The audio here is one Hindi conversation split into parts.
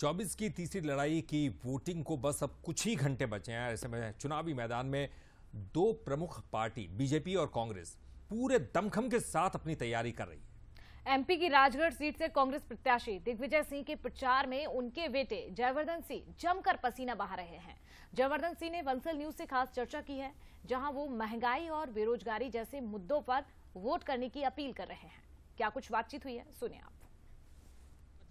24 की तीसरी लड़ाई की वोटिंग को बस अब कुछ ही घंटे बचे हैं ऐसे में चुनावी मैदान में दो प्रमुख पार्टी बीजेपी और कांग्रेस पूरे दमखम के साथ अपनी तैयारी कर रही है एमपी की राजगढ़ सीट से कांग्रेस प्रत्याशी दिग्विजय सिंह के प्रचार में उनके बेटे जयवर्धन सिंह जमकर पसीना बहा रहे हैं जयवर्धन सिंह ने बंसल न्यूज से खास चर्चा की है जहां वो महंगाई और बेरोजगारी जैसे मुद्दों पर वोट करने की अपील कर रहे हैं क्या कुछ बातचीत हुई है सुने आप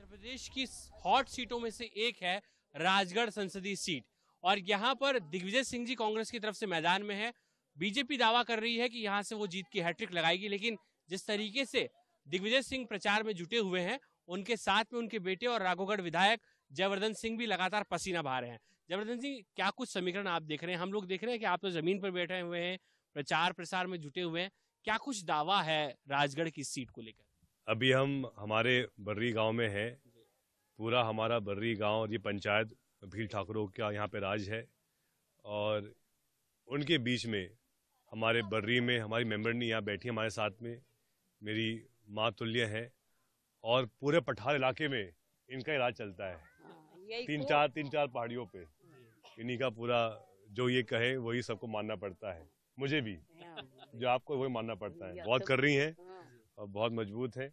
उत्तर प्रदेश की हॉट सीटों में से एक है राजगढ़ संसदीय सीट और यहाँ पर दिग्विजय सिंह जी कांग्रेस की तरफ से मैदान में है बीजेपी दावा कर रही है कि यहाँ से वो जीत की हैट्रिक लगाएगी लेकिन जिस तरीके से दिग्विजय सिंह प्रचार में जुटे हुए हैं उनके साथ में उनके बेटे और राघोगढ़ विधायक जयवर्धन सिंह भी लगातार पसीना बहा रहे हैं जयवर्धन सिंह क्या कुछ समीकरण आप देख रहे हैं हम लोग देख रहे हैं कि आप तो जमीन पर बैठे हुए हैं प्रचार प्रसार में जुटे हुए हैं क्या कुछ दावा है राजगढ़ की सीट को लेकर अभी हम हमारे बर्री गांव में हैं पूरा हमारा बर्री गांव और ये पंचायत भील ठाकुरों का यहाँ पे राज है और उनके बीच में हमारे बर्री में हमारी मेम्बरनी यहाँ बैठी हमारे साथ में मेरी माँ तुल्य है और पूरे पठार इलाके में इनका इलाज चलता है हाँ, तीन तो। चार तीन चार पहाड़ियों पे इन्हीं का पूरा जो ये कहे वही सबको मानना पड़ता है मुझे भी हाँ, जो आपको वही मानना पड़ता है बहुत कर रही हैं बहुत मजबूत हैं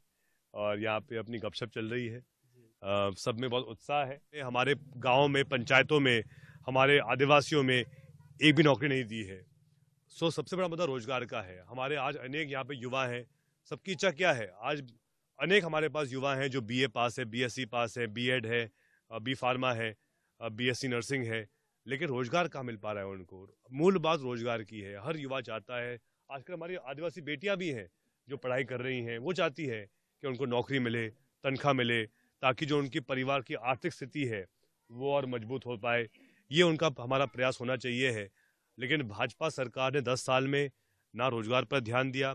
और यहाँ पे अपनी गपशप चल रही है आ, सब में बहुत उत्साह है हमारे गाँव में पंचायतों में हमारे आदिवासियों में एक भी नौकरी नहीं दी है सो सबसे बड़ा मुद्दा रोजगार का है हमारे आज अनेक यहाँ पे युवा हैं सबकी इच्छा क्या है आज अनेक हमारे पास युवा हैं जो बी पास है बी पास है बी है बी फार्मा है बीएससी नर्सिंग है लेकिन रोजगार कहाँ मिल पा रहा है उनको मूल बात रोजगार की है हर युवा चाहता है आजकल हमारी आदिवासी बेटियां भी हैं जो पढ़ाई कर रही हैं वो चाहती है कि उनको नौकरी मिले तनख्वाह मिले ताकि जो उनकी परिवार की आर्थिक स्थिति है वो और मजबूत हो पाए ये उनका हमारा प्रयास होना चाहिए है लेकिन भाजपा सरकार ने दस साल में ना रोजगार पर ध्यान दिया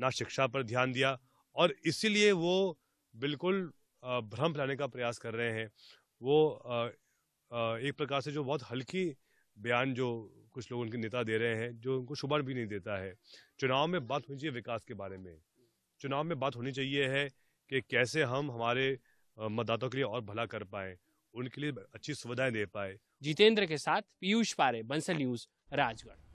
ना शिक्षा पर ध्यान दिया और इसीलिए वो बिल्कुल भ्रम फैलाने का प्रयास कर रहे हैं वो एक प्रकार से जो बहुत हल्की बयान जो कुछ लोग उनके नेता दे रहे हैं जो उनको शुभन भी नहीं देता है चुनाव में बात होनी चाहिए विकास के बारे में चुनाव में बात होनी चाहिए है कि कैसे हम हमारे मतदाताओं के लिए और भला कर पाए उनके लिए अच्छी सुविधाएं दे पाए जितेंद्र के साथ पीयूष पारे बंसल न्यूज राजगढ़